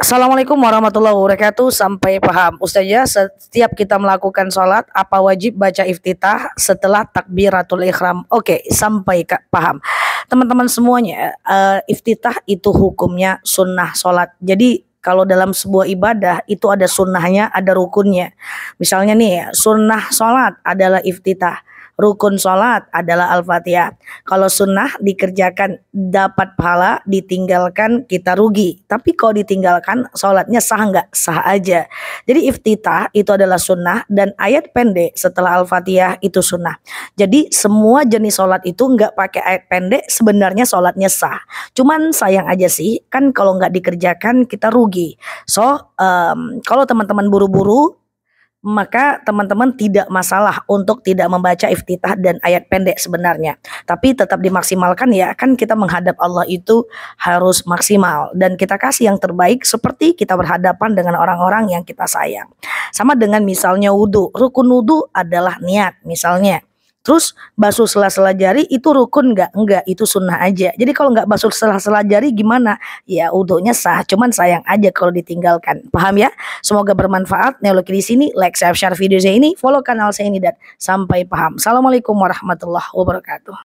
Assalamualaikum warahmatullahi wabarakatuh. Sampai paham. Ustaz setiap kita melakukan sholat, apa wajib baca iftitah setelah takbiratul ikhram? Oke, okay, sampai paham. Teman-teman semuanya, uh, iftitah itu hukumnya sunnah sholat. Jadi kalau dalam sebuah ibadah itu ada sunnahnya, ada rukunnya. Misalnya nih, sunnah sholat adalah iftitah. Rukun sholat adalah Al-Fatihah. Kalau sunnah dikerjakan dapat pahala, ditinggalkan kita rugi. Tapi kalau ditinggalkan sholatnya sah nggak? Sah aja. Jadi iftitah itu adalah sunnah dan ayat pendek setelah Al-Fatihah itu sunnah. Jadi semua jenis sholat itu nggak pakai ayat pendek sebenarnya sholatnya sah. Cuman sayang aja sih kan kalau nggak dikerjakan kita rugi. So um, kalau teman-teman buru-buru maka teman-teman tidak masalah untuk tidak membaca iftitah dan ayat pendek sebenarnya. Tapi tetap dimaksimalkan ya, kan kita menghadap Allah itu harus maksimal dan kita kasih yang terbaik seperti kita berhadapan dengan orang-orang yang kita sayang. Sama dengan misalnya wudhu, rukun wudhu adalah niat misalnya. Terus basuh sela-sela jari itu rukun nggak? Nggak, itu sunnah aja. Jadi kalau nggak basuh sela-sela jari gimana? Ya udahnya sah, cuman sayang aja kalau ditinggalkan. Paham ya? Semoga bermanfaat. Neologi di sini, like, share, share video saya ini, follow kanal saya ini dan sampai paham. Assalamualaikum warahmatullahi wabarakatuh.